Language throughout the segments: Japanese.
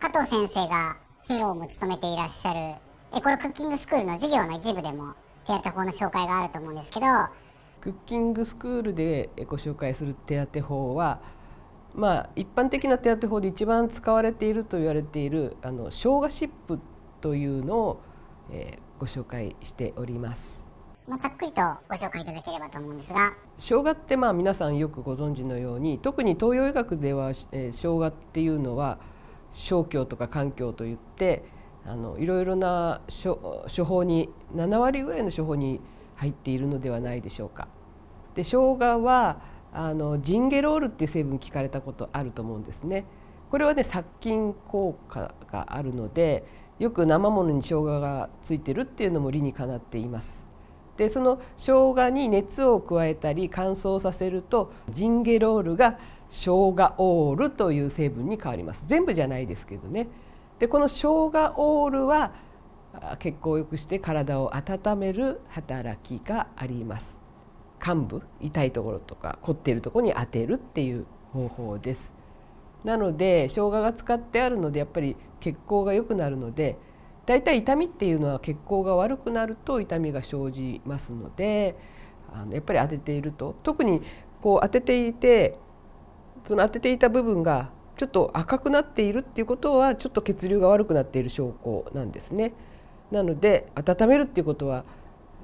加藤先生がフェローも務めていらっしゃるエコロクッキングスクールの授業の一部でも手当法の紹介があると思うんですけどクッキングスクールでご紹介する手当法はまあ一般的な手当法で一番使われていると言われているあの生姜シップというのを、えー、ご紹介しております。まあ、ざっくりとご紹介いただければと思うんですが生姜ってまあ皆さんよくご存知のように特に東洋医学では、えー、生姜っていうのは生姜とか環境といってあのいろいろな処方に7割ぐらいの処方に入っているのではないでしょうか。で生姜はあのジンゲロールっていう成分聞かれたことあると思うんですね。これはね殺菌効果があるのでよく生ものに生姜がついてるっていうのも理にかなっています。でその生姜に熱を加えたり乾燥させるとジンゲロールが生姜オールという成分に変わります全部じゃないですけどねでこの生姜オールは血行を良くして体を温める働きがあります患部痛いところとか凝っているとこに当てるっていう方法ですなので生姜が使ってあるのでやっぱり血行が良くなるので大体痛みっていうのは血行が悪くなると痛みが生じますのであのやっぱり当てていると特にこう当てていてその当てていた部分がちょっと赤くなっているっていうことはちょっと血流が悪くなっている証拠なんですね。なので温めるっていうことは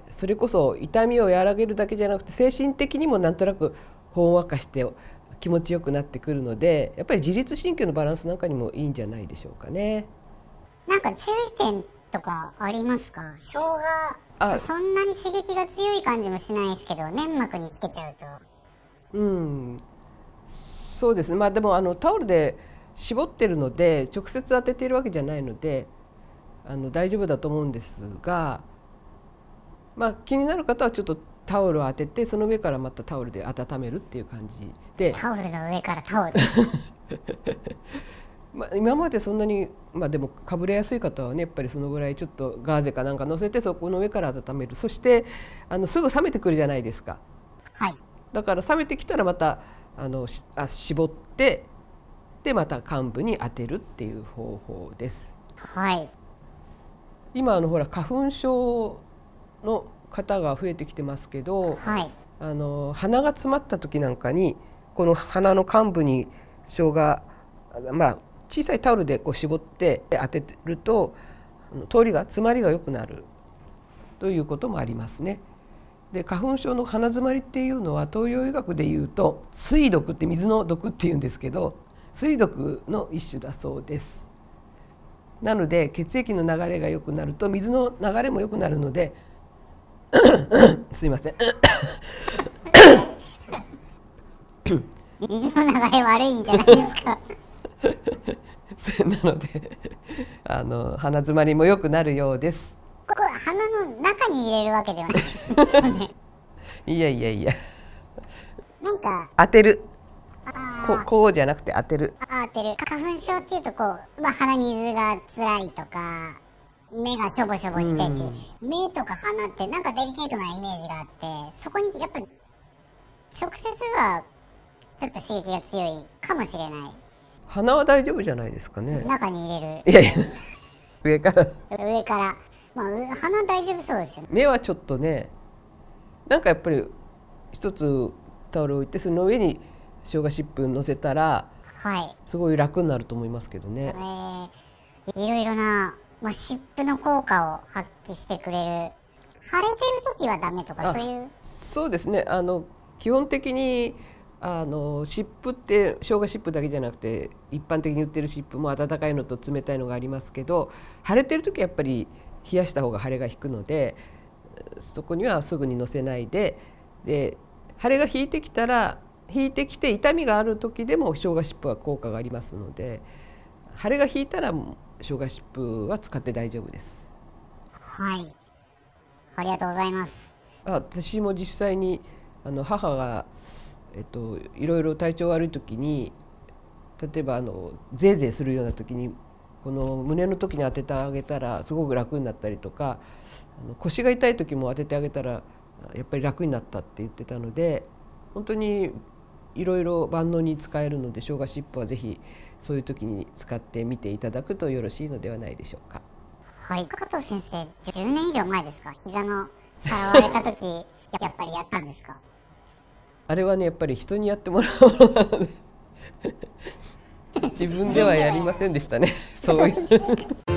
それこそ痛みを和らげるだけじゃなくて精神的にもなんとなくほんわかして気持ちよくなってくるのでやっぱり自律神経のバランスなんかにもいいんじゃないでしょうかね。なんか注意点とかありますか生姜そんなに刺激が強い感じもしないですけど粘膜につけちゃうとうんそうですねまあでもあのタオルで絞ってるので直接当てているわけじゃないのであの大丈夫だと思うんですが、まあ、気になる方はちょっとタオルを当ててその上からまたタオルで温めるっていう感じでタオルの上からタオル まあ、今までそんなに、まあ、でもかぶれやすい方はねやっぱりそのぐらいちょっとガーゼかなんか乗せてそこの上から温めるそしてあのすぐ冷めてくるじゃないですか、はい、だから冷めてきたらまたあのあ絞ってでまた患部に当てるっていう方法です。はい、今あのほら花粉症の方が増えてきてますけど、はい、あの鼻が詰まった時なんかにこの鼻の患部に生姜まあ小さいタオルでこう絞って当てると通りが詰まりが良くなるということもありますね。で花粉症の鼻詰まりっていうのは東洋医学でいうと水毒って水の毒っていうんですけど水毒の一種だそうです。なので血液の流れが良くなると水の流れも良くなるので すいません 水の流れ悪いんじゃないですか なので あの鼻づまりも良くなるようですここ鼻の中に入れるわけではない、いやいやいやなんか当てるこうこうじゃなくて当てるあ当てる花粉症っていうとこう、まあ、鼻水が辛いとか目がしょぼしょぼしてっていう、うん、目とか鼻ってなんかデリケートなイメージがあってそこにやっぱ直接はちょっと刺激が強いかもしれない鼻は大丈夫じゃないですかね中に入れるいやいや上から上からまあ鼻大丈夫そうですよね目はちょっとねなんかやっぱり一つタオルを置いてその上に生姜シップ乗せたら、はい、すごい楽になると思いますけどね、えー、いろいろな、まあ、湿布の効果を発揮してくれる腫れてる時はダメとかそういうそうですねあの基本的にあの湿布って生姜湿布だけじゃなくて一般的に売ってる湿布も温かいのと冷たいのがありますけど腫れてる時はやっぱり冷やした方が腫れが引くのでそこにはすぐにのせないでで腫れが引いてきたら引いてきて痛みがある時でも生姜湿布は効果がありますので腫れが引いたら生姜湿布は使って大丈夫です。はいありがとうございますあ私も実際にあの母がえっと、いろいろ体調悪い時に例えばあのぜいぜいするような時にこの胸の時に当ててあげたらすごく楽になったりとかあの腰が痛い時も当ててあげたらやっぱり楽になったって言ってたので本当にいろいろ万能に使えるので生姜っぽはぜひそういう時に使ってみていただくとよろしいのではないでしょうか。はい、加藤先生10年以上前ですか膝の触られた時やっぱりやったんですかあれはねやっぱり人にやってもらうものなので自分ではやりませんでしたねそういう